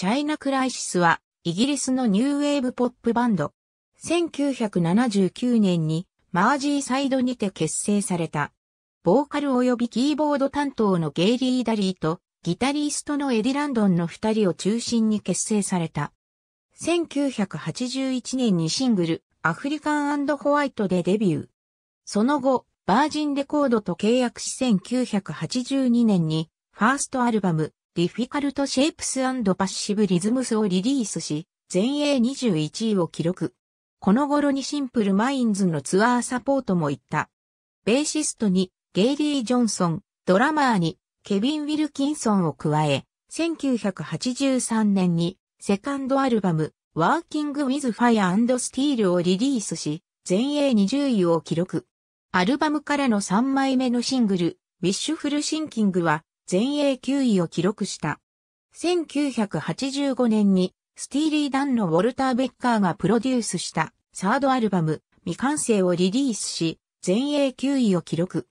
チャイナクライシスは、イギリスのニューウェーブポップバンド。1979年に、マージーサイドにて結成された。ボーカル及びキーボード担当のゲイリー・ダリーと、ギタリストのエディ・ランドンの二人を中心に結成された。1981年にシングル、アフリカンホワイトでデビュー。その後、バージンレコードと契約し1982年に、ファーストアルバム、ディフィカルトシェイプスパッシブリズムスをリリースし、全英21位を記録。この頃にシンプルマインズのツアーサポートも行った。ベーシストにゲイリー・ジョンソン、ドラマーにケビン・ウィルキンソンを加え、1983年にセカンドアルバム、ワーキング・ウィズ・ファイア・スティールをリリースし、全英20位を記録。アルバムからの3枚目のシングル、ウィッシュフル・シンキングは、全英9位を記録した。1985年にスティーリー・ダンのウォルター・ベッカーがプロデュースしたサードアルバム未完成をリリースし、全英9位を記録。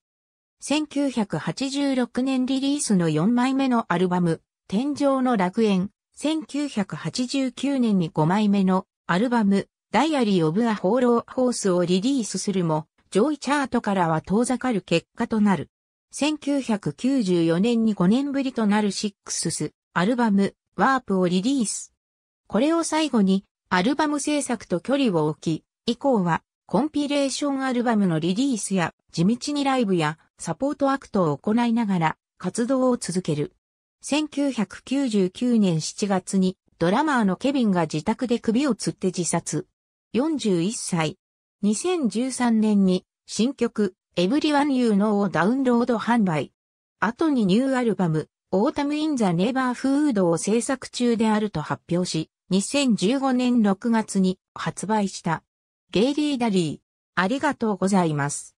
1986年リリースの4枚目のアルバム、天井の楽園、1989年に5枚目のアルバム、ダイアリー・オブ・ア・ホーロー・ホースをリリースするも、上位チャートからは遠ざかる結果となる。1994年に5年ぶりとなるシックスス、アルバム、ワープをリリース。これを最後に、アルバム制作と距離を置き、以降は、コンピレーションアルバムのリリースや、地道にライブや、サポートアクトを行いながら、活動を続ける。1999年7月に、ドラマーのケビンが自宅で首を吊って自殺。41歳。2013年に、新曲、Everyone You Know をダウンロード販売。後にニューアルバム、Autumn in the n e r o o d を制作中であると発表し、2015年6月に発売した。ゲイリー・ダリー、ありがとうございます。